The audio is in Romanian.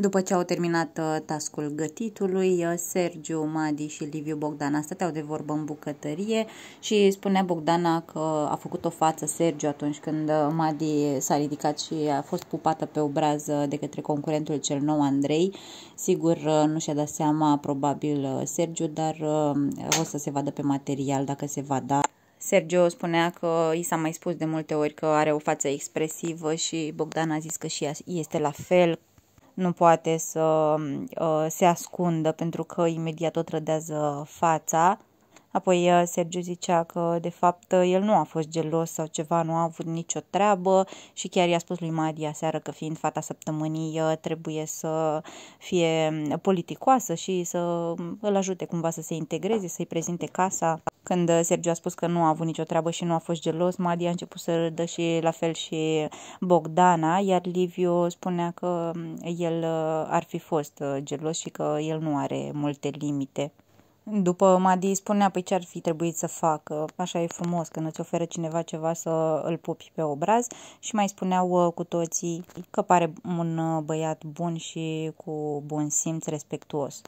După ce au terminat uh, tascul gătitului, uh, Sergiu, Madi și Liviu Bogdana stăteau de vorbă în bucătărie și spunea Bogdana că a făcut o față Sergiu atunci când uh, Madi s-a ridicat și a fost pupată pe obraz de către concurentul cel nou Andrei. Sigur, nu și-a dat seama probabil Sergiu, dar o să se vadă pe material dacă se va da. Sergio spunea că i s-a mai spus de multe ori că are o față expresivă și Bogdan a zis că și este la fel, nu poate să uh, se ascundă pentru că imediat o trădează fața Apoi uh, Sergiu zicea că, de fapt, uh, el nu a fost gelos sau ceva, nu a avut nicio treabă și chiar i-a spus lui Madia seară că fiind fata săptămânii uh, trebuie să fie um, politicoasă și să um, îl ajute cumva să se integreze, să-i prezinte casa. Când Sergiu a spus că nu a avut nicio treabă și nu a fost gelos, Madia a început să râdă și la fel și Bogdana, iar Liviu spunea că um, el ar fi fost gelos și că el nu are multe limite. După Madi spunea, păi ce ar fi trebuit să facă, așa e frumos când îți oferă cineva ceva să îl pupi pe obraz și mai spuneau uh, cu toții că pare un uh, băiat bun și cu bun simț respectuos.